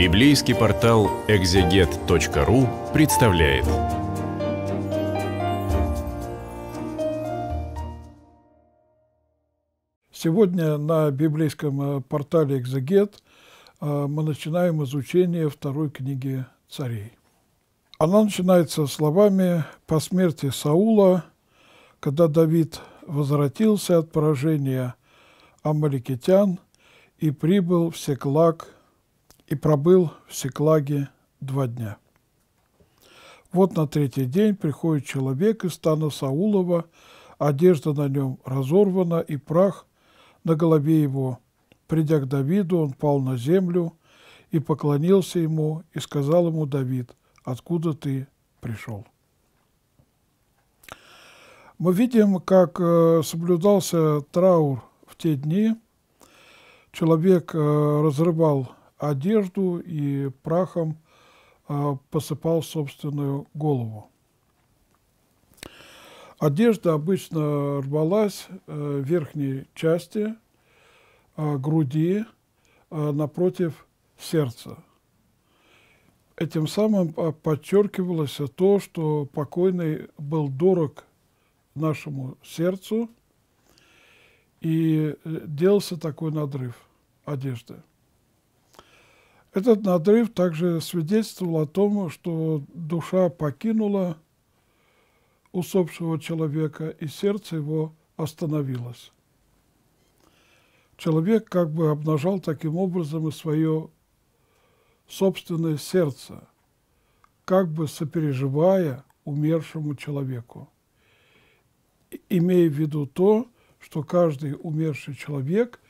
Библейский портал экзегет.ру представляет. Сегодня на библейском э, портале «Экзегет» э, мы начинаем изучение второй книги царей. Она начинается словами «По смерти Саула, когда Давид возвратился от поражения амаликитян и прибыл в Секлак и пробыл в Секлаге два дня. Вот на третий день приходит человек из стана Саулова, одежда на нем разорвана и прах на голове его. Придя к Давиду, он пал на землю и поклонился ему, и сказал ему Давид, «Откуда ты пришел?» Мы видим, как э, соблюдался траур в те дни. Человек э, разрывал одежду и прахом а, посыпал собственную голову. Одежда обычно рвалась э, в верхней части а, груди а, напротив сердца. Этим самым подчеркивалось то, что покойный был дорог нашему сердцу, и э, делался такой надрыв одежды. Этот надрыв также свидетельствовал о том, что душа покинула усопшего человека, и сердце его остановилось. Человек как бы обнажал таким образом и свое собственное сердце, как бы сопереживая умершему человеку, имея в виду то, что каждый умерший человек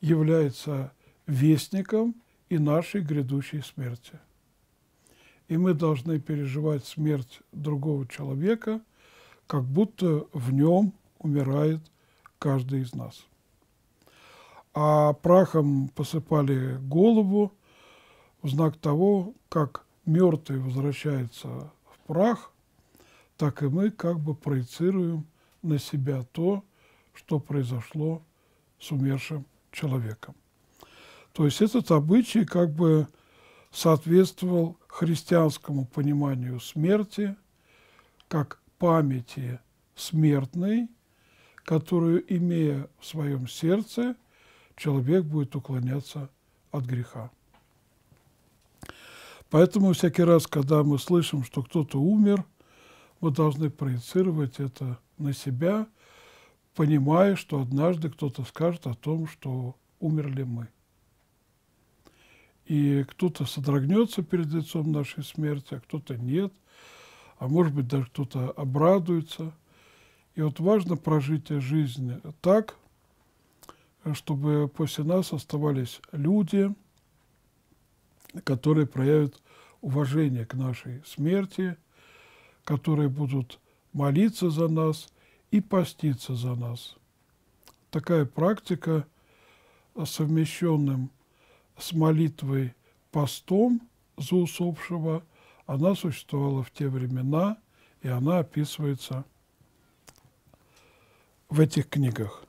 является вестником – и нашей грядущей смерти. И мы должны переживать смерть другого человека, как будто в нем умирает каждый из нас. А прахом посыпали голову в знак того, как мертвый возвращается в прах, так и мы как бы проецируем на себя то, что произошло с умершим человеком. То есть этот обычай как бы соответствовал христианскому пониманию смерти как памяти смертной, которую, имея в своем сердце, человек будет уклоняться от греха. Поэтому всякий раз, когда мы слышим, что кто-то умер, мы должны проецировать это на себя, понимая, что однажды кто-то скажет о том, что умерли мы. И кто-то содрогнется перед лицом нашей смерти, а кто-то нет, а может быть даже кто-то обрадуется. И вот важно прожить жизнь так, чтобы после нас оставались люди, которые проявят уважение к нашей смерти, которые будут молиться за нас и поститься за нас. Такая практика совмещенным с молитвой постом за усопшего, она существовала в те времена, и она описывается в этих книгах.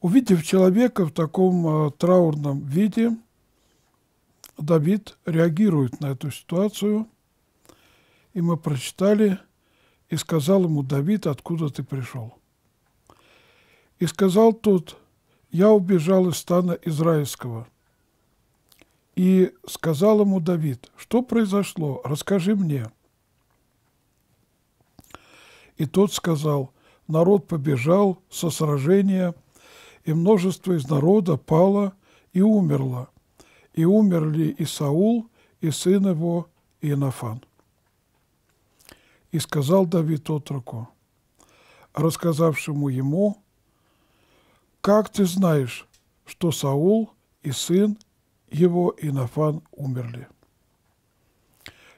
Увидев человека в таком э, траурном виде, Давид реагирует на эту ситуацию, и мы прочитали, и сказал ему Давид, откуда ты пришел. И сказал тот, я убежал из стана израильского. И сказал ему Давид, что произошло, расскажи мне. И тот сказал, народ побежал со сражения, и множество из народа пало и умерло. И умерли и Саул, и сын его и Иенофан. И сказал Давид отроку, рассказавшему ему, как ты знаешь, что Саул и сын его Инофан умерли?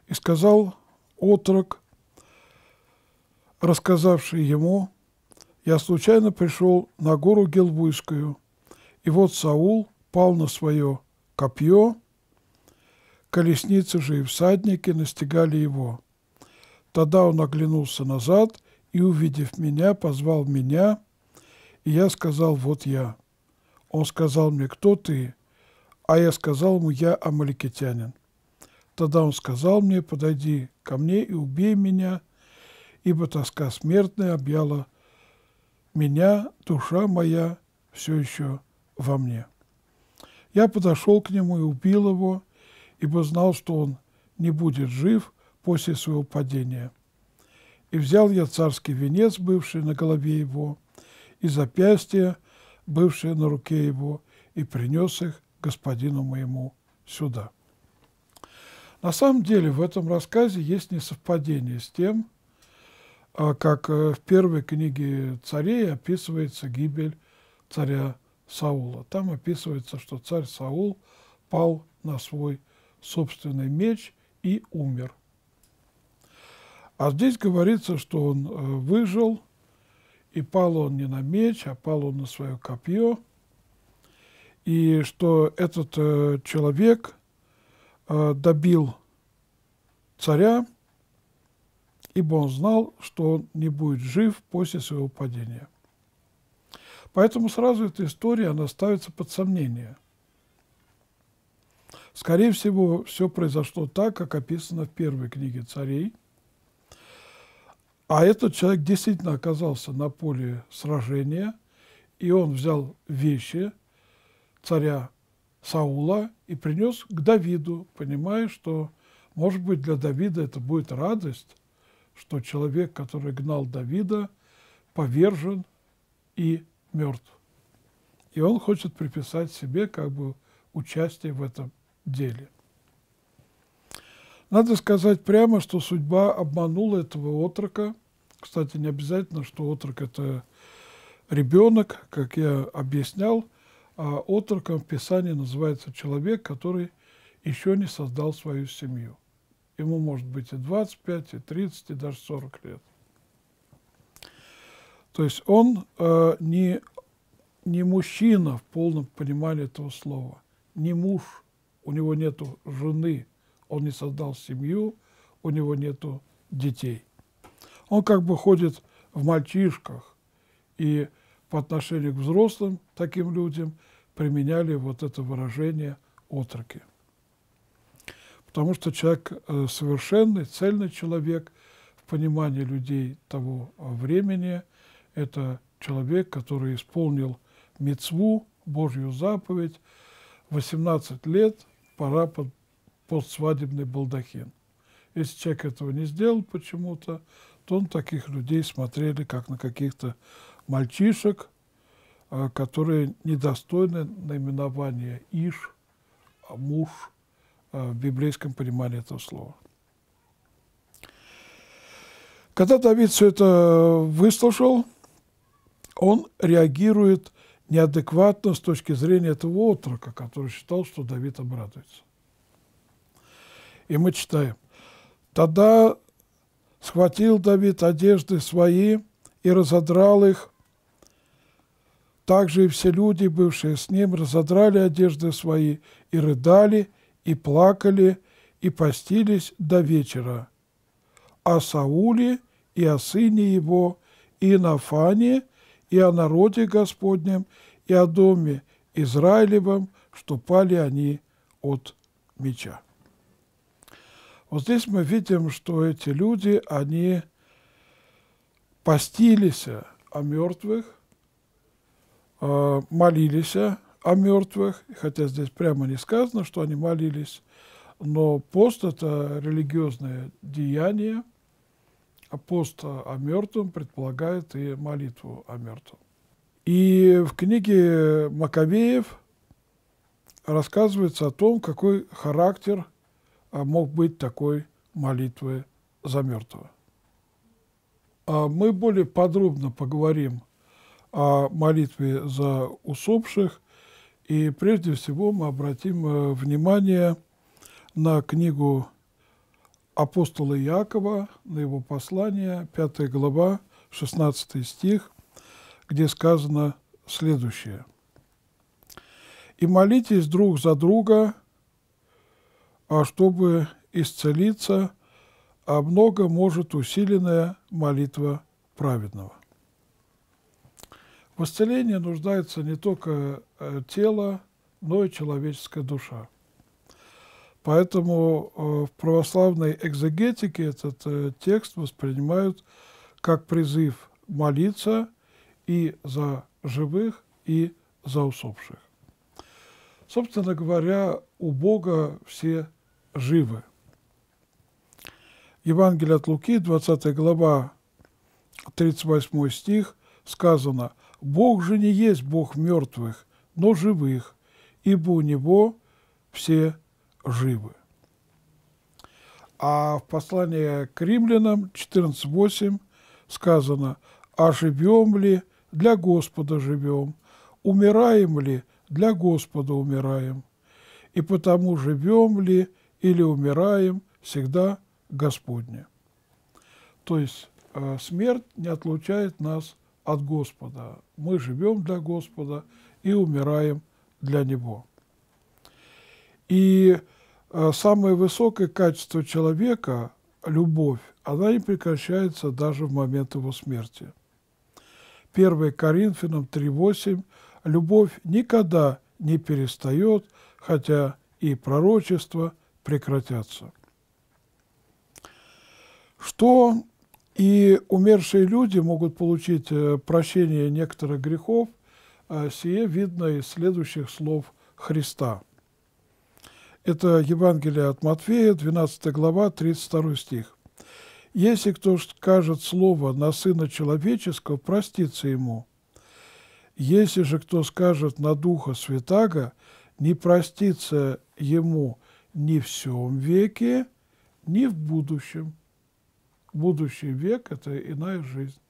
И сказал отрок, рассказавший ему, я случайно пришел на гору Гелбуйскую, и вот Саул пал на свое копье, колесницы же и всадники настигали его. Тогда он оглянулся назад и, увидев меня, позвал меня – и я сказал, вот я. Он сказал мне, кто ты? А я сказал ему, я амаликитянин. Тогда он сказал мне, подойди ко мне и убей меня, ибо тоска смертная объяла меня, душа моя все еще во мне. Я подошел к нему и убил его, ибо знал, что он не будет жив после своего падения. И взял я царский венец, бывший на голове его, — и запястья, бывшие на руке его, и принес их господину моему сюда». На самом деле в этом рассказе есть несовпадение с тем, а, как э, в первой книге царей описывается гибель царя Саула. Там описывается, что царь Саул пал на свой собственный меч и умер. А здесь говорится, что он э, выжил и пал он не на меч, а пал он на свое копье. И что этот э, человек э, добил царя, ибо он знал, что он не будет жив после своего падения. Поэтому сразу эта история, она ставится под сомнение. Скорее всего, все произошло так, как описано в первой книге царей, а этот человек действительно оказался на поле сражения, и он взял вещи царя Саула и принес к Давиду, понимая, что, может быть, для Давида это будет радость, что человек, который гнал Давида, повержен и мертв. И он хочет приписать себе как бы участие в этом деле. Надо сказать прямо, что судьба обманула этого отрока – кстати, не обязательно, что отрок – это ребенок, как я объяснял, а отроком в Писании называется человек, который еще не создал свою семью. Ему может быть и 25, и 30, и даже 40 лет. То есть он э, не, не мужчина в полном понимании этого слова, не муж, у него нет жены, он не создал семью, у него нет детей. Он как бы ходит в мальчишках. И по отношению к взрослым таким людям применяли вот это выражение «отроки». Потому что человек э, совершенный, цельный человек в понимании людей того э, времени – это человек, который исполнил мецву, Божью заповедь, 18 лет пора под, под свадебный балдахин. Если человек этого не сделал почему-то, что таких людей смотрели, как на каких-то мальчишек, а, которые недостойны наименования Иш, а муж а, в библейском понимании этого слова. Когда Давид все это выслушал, он реагирует неадекватно с точки зрения этого отрока, который считал, что Давид обрадуется. И мы читаем. Тогда Схватил Давид одежды свои и разодрал их. Также и все люди, бывшие с ним, разодрали одежды свои и рыдали, и плакали, и постились до вечера. А Сауле и о сыне его, и Нафане и о народе Господнем, и о доме Израилевом, что пали они от меча. Вот здесь мы видим, что эти люди, они постились о мертвых, э, молились о мертвых, хотя здесь прямо не сказано, что они молились, но пост – это религиозное деяние, а пост о мертвом предполагает и молитву о мертвом. И в книге Маковеев рассказывается о том, какой характер а мог быть такой молитвы за мертвого. А мы более подробно поговорим о молитве за усопших, и прежде всего мы обратим э, внимание на книгу апостола Иакова, на его послание, 5 глава, 16 стих, где сказано следующее. «И молитесь друг за друга, а чтобы исцелиться, а много может усиленная молитва праведного. В исцелении нуждается не только э, тело, но и человеческая душа. Поэтому э, в православной экзегетике этот э, текст воспринимают как призыв молиться и за живых, и за усопших. Собственно говоря, у Бога все живы. Евангелие от Луки, 20 глава, 38 стих, сказано, «Бог же не есть Бог мертвых, но живых, ибо у Него все живы». А в послании к римлянам 14.8 сказано, «А живем ли, для Господа живем, умираем ли, для Господа умираем, и потому живем ли, или умираем всегда Господне. То есть э, смерть не отлучает нас от Господа. Мы живем для Господа и умираем для Него. И э, самое высокое качество человека – любовь. Она не прекращается даже в момент его смерти. 1 Коринфянам 3.8 «Любовь никогда не перестает, хотя и пророчество, прекратятся. Что и умершие люди могут получить э, прощение некоторых грехов, а сие видно из следующих слов Христа. Это Евангелие от Матфея, 12 глава, 32 стих. «Если кто скажет слово на Сына Человеческого, простится ему. Если же кто скажет на Духа Святаго, не простится ему, ни в всем веке, ни в будущем. Будущий век – это иная жизнь.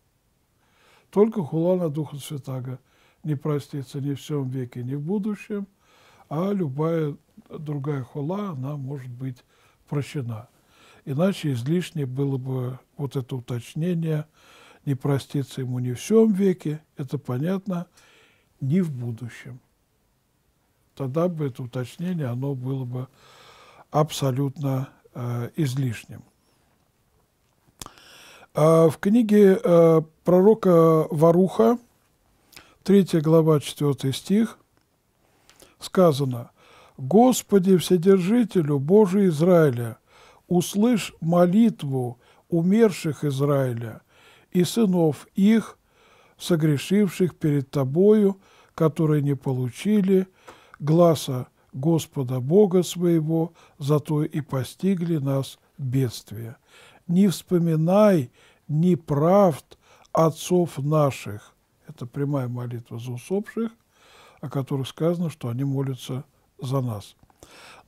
Только хулана Духа Святаго не простится ни в всем веке, ни в будущем, а любая другая хула, она может быть прощена. Иначе излишне было бы вот это уточнение, не простится ему ни в всем веке, это понятно, ни в будущем. Тогда бы это уточнение, оно было бы абсолютно э, излишним. А, в книге э, пророка Варуха, 3 глава, 4 стих, сказано «Господи, Вседержителю Божий Израиля, услышь молитву умерших Израиля и сынов их, согрешивших перед Тобою, которые не получили гласа Господа Бога своего, зато и постигли нас бедствия. Не вспоминай ни правд отцов наших». Это прямая молитва за усопших, о которых сказано, что они молятся за нас.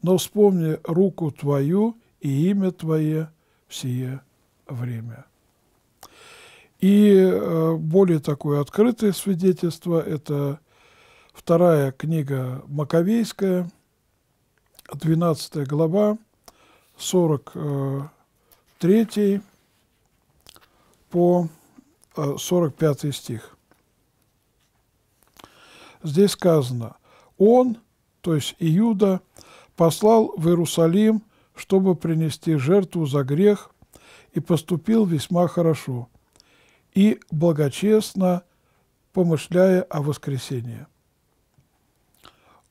«Но вспомни руку Твою и имя Твое в время». И э, более такое открытое свидетельство – это Вторая книга Маковейская, 12 глава, 43 э, по 45 э, стих. Здесь сказано, «Он, то есть Иуда, послал в Иерусалим, чтобы принести жертву за грех, и поступил весьма хорошо, и благочестно помышляя о воскресении»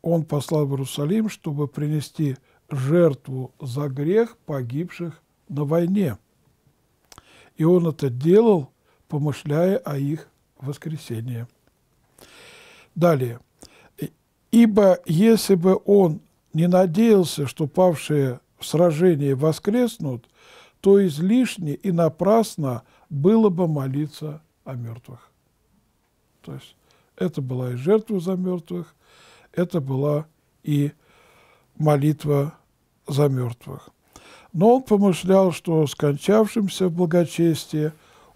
он послал в Иерусалим, чтобы принести жертву за грех погибших на войне. И он это делал, помышляя о их воскресении. Далее. «Ибо если бы он не надеялся, что павшие в сражении воскреснут, то излишне и напрасно было бы молиться о мертвых». То есть это была и жертва за мертвых, это была и молитва за мертвых. Но он помышлял, что скончавшимся в благочестии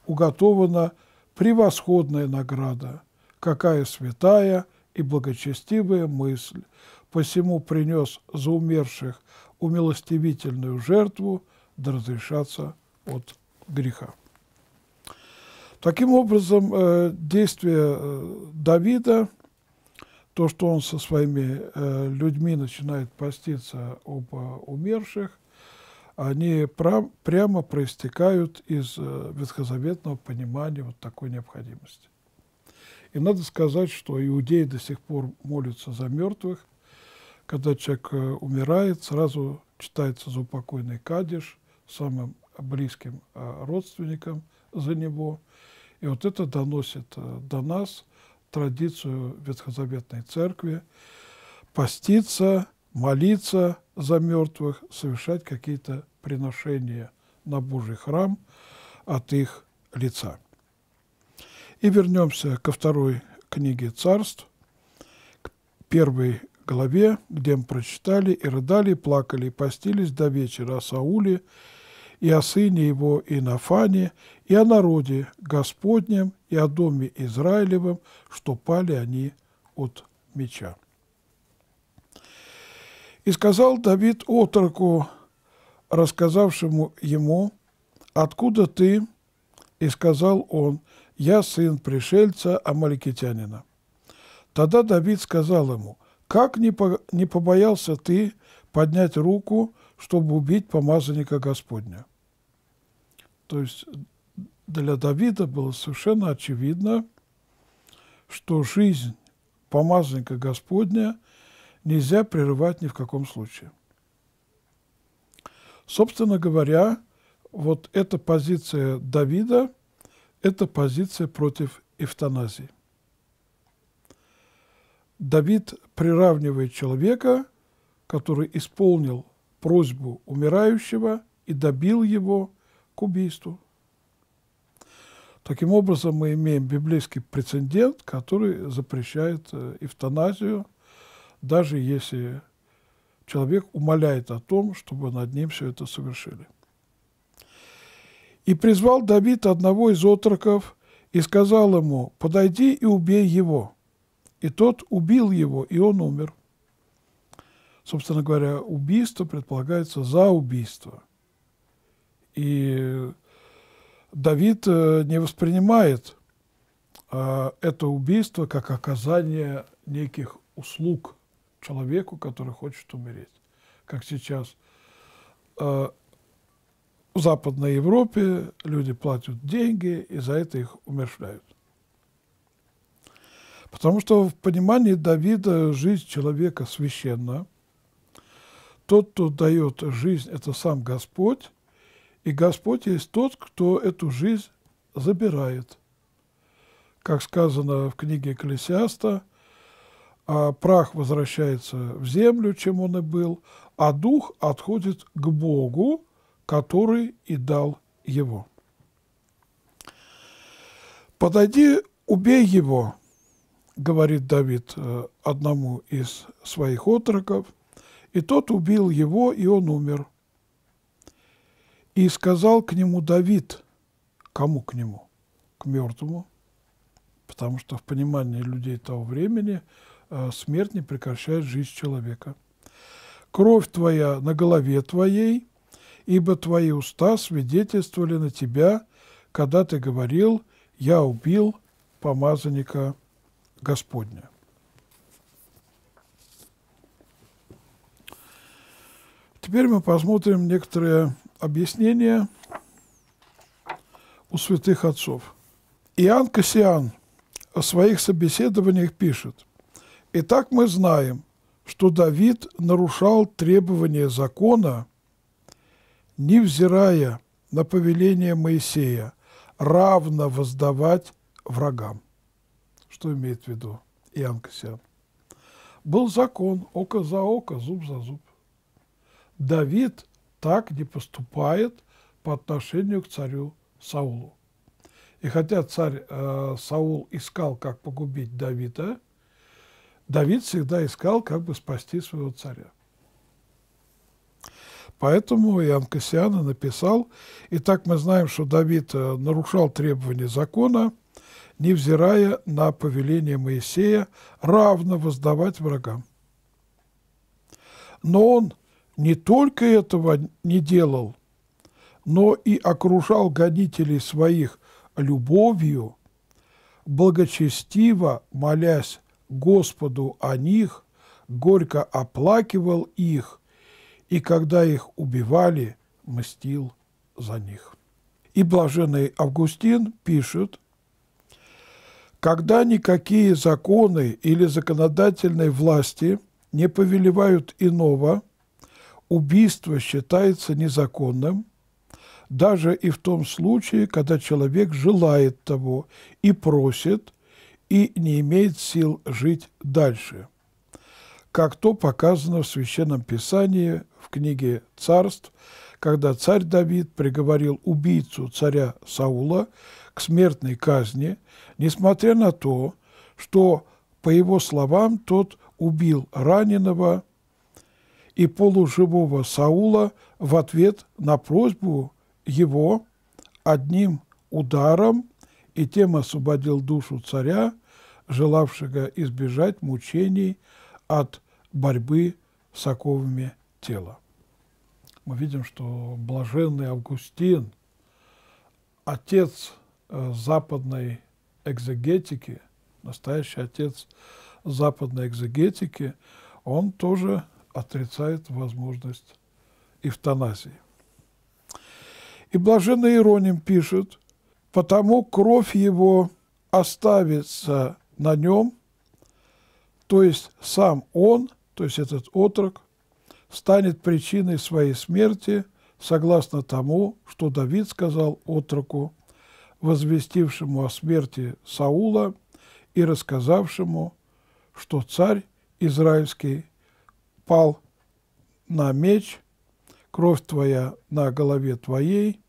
уготована превосходная награда, какая святая и благочестивая мысль, посему принес за умерших умилостивительную жертву да разрешаться от греха. Таким образом, э, действия э, Давида – то, что он со своими э, людьми начинает поститься об э, умерших, они прям прямо проистекают из э, ветхозаветного понимания вот такой необходимости. И надо сказать, что иудеи до сих пор молятся за мертвых. Когда человек э, умирает, сразу читается за упокойный кадиш самым близким э, родственникам за него. И вот это доносит э, до нас – традицию Ветхозаветной Церкви поститься, молиться за мертвых, совершать какие-то приношения на Божий храм от их лица. И вернемся ко второй книге царств, к первой главе, где мы прочитали «И рыдали, и плакали, и постились до вечера о Сауле, и о сыне его и нафане и о народе Господнем, и о доме Израилевом, что пали они от меча. И сказал Давид отроку, рассказавшему ему, «Откуда ты?» И сказал он, «Я сын пришельца Амаликитянина». Тогда Давид сказал ему, «Как не побоялся ты поднять руку, чтобы убить помазанника Господня. То есть для Давида было совершенно очевидно, что жизнь помазанника Господня нельзя прерывать ни в каком случае. Собственно говоря, вот эта позиция Давида – это позиция против эвтаназии. Давид приравнивает человека, который исполнил просьбу умирающего и добил его к убийству. Таким образом, мы имеем библейский прецедент, который запрещает э, эвтаназию, даже если человек умоляет о том, чтобы над ним все это совершили. «И призвал Давид одного из отроков и сказал ему, «Подойди и убей его». И тот убил его, и он умер собственно говоря, убийство предполагается за убийство. И Давид э, не воспринимает э, это убийство как оказание неких услуг человеку, который хочет умереть. Как сейчас э, в Западной Европе люди платят деньги и за это их умершляют. Потому что в понимании Давида жизнь человека священна – тот, кто дает жизнь, это сам Господь, и Господь есть тот, кто эту жизнь забирает. Как сказано в книге Экклесиаста, «А прах возвращается в землю, чем он и был, а дух отходит к Богу, который и дал его. «Подойди, убей его», — говорит Давид э, одному из своих отроков, и тот убил его, и он умер. И сказал к нему Давид, кому к нему? К мертвому, потому что в понимании людей того времени э, смерть не прекращает жизнь человека. Кровь твоя на голове твоей, ибо твои уста свидетельствовали на тебя, когда ты говорил, я убил помазанника Господня. Теперь мы посмотрим некоторые объяснения у святых отцов. Иоанн Кассиан о своих собеседованиях пишет. «Итак мы знаем, что Давид нарушал требования закона, невзирая на повеление Моисея, равно воздавать врагам». Что имеет в виду Иоанн Кассиан? Был закон око за око, зуб за зуб – Давид так не поступает по отношению к царю Саулу. И хотя царь э, Саул искал, как погубить Давида, Давид всегда искал, как бы спасти своего царя. Поэтому Иоанн Кассиана написал, и так мы знаем, что Давид э, нарушал требования закона, невзирая на повеление Моисея, равно воздавать врагам. Но он не только этого не делал, но и окружал гонителей своих любовью, благочестиво молясь Господу о них, горько оплакивал их, и когда их убивали, мстил за них. И блаженный Августин пишет, когда никакие законы или законодательной власти не повелевают иного – убийство считается незаконным, даже и в том случае, когда человек желает того и просит, и не имеет сил жить дальше, как то показано в Священном Писании в книге «Царств», когда царь Давид приговорил убийцу царя Саула к смертной казни, несмотря на то, что, по его словам, тот убил раненого, и полуживого Саула в ответ на просьбу его одним ударом и тем освободил душу царя, желавшего избежать мучений от борьбы с оковами тела. Мы видим, что блаженный Августин, отец э, западной экзегетики, настоящий отец западной экзегетики, он тоже отрицает возможность эвтаназии. И блаженный Ироним пишет, потому кровь его оставится на нем, то есть сам он, то есть этот отрок, станет причиной своей смерти, согласно тому, что Давид сказал отроку, возвестившему о смерти Саула и рассказавшему, что царь израильский пал на меч, кровь твоя на голове твоей,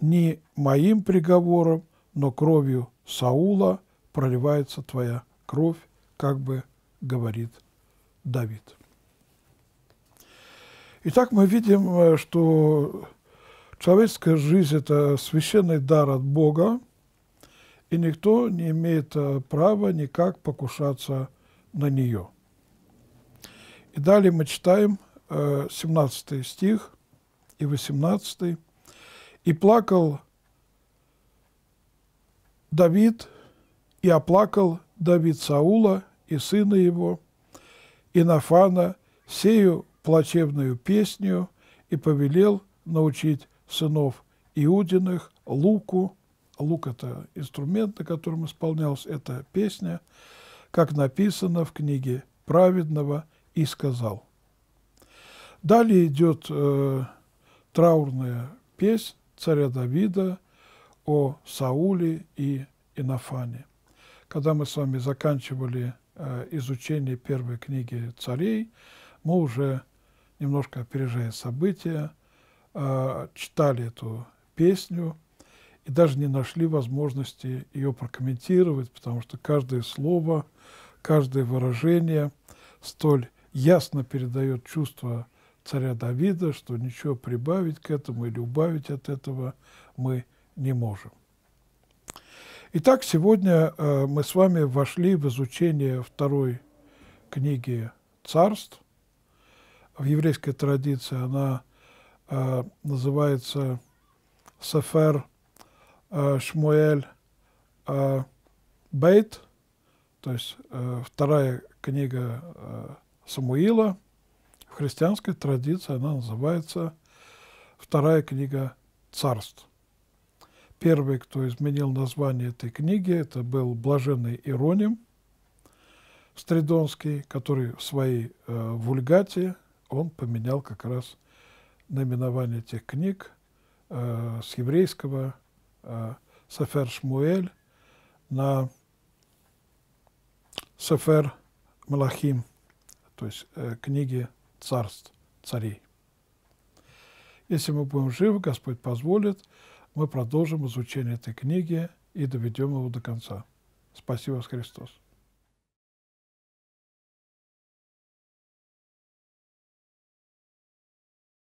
не моим приговором, но кровью Саула проливается твоя кровь, как бы говорит Давид. Итак, мы видим, э, что человеческая жизнь – это священный дар от Бога, и никто не имеет э, права никак покушаться на нее – и далее мы читаем 17 э, стих и 18. «И плакал Давид, и оплакал Давид Саула и сына его, и Нафана, сею плачевную песню, и повелел научить сынов Иудиных луку». Лук – это инструмент, на котором исполнялась эта песня, как написано в книге праведного – и сказал. Далее идет э, траурная песнь царя Давида о Сауле и Инофане. Когда мы с вами заканчивали э, изучение первой книги царей, мы уже, немножко опережая события, э, читали эту песню и даже не нашли возможности ее прокомментировать, потому что каждое слово, каждое выражение столь ясно передает чувство царя Давида, что ничего прибавить к этому или убавить от этого мы не можем. Итак, сегодня э, мы с вами вошли в изучение второй книги «Царств». В еврейской традиции она э, называется «Сефер э, Шмуэль Бейт», то есть вторая книга Самуила. В христианской традиции она называется «Вторая книга царств». Первый, кто изменил название этой книги, это был блаженный Ироним Стридонский, который в своей э, вульгате он поменял как раз наименование этих книг э, с еврейского э, Сафер Шмуэль на Сафер Малахим – то есть э, книги царств, царей. Если мы будем живы, Господь позволит, мы продолжим изучение этой книги и доведем его до конца. Спасибо, Христос!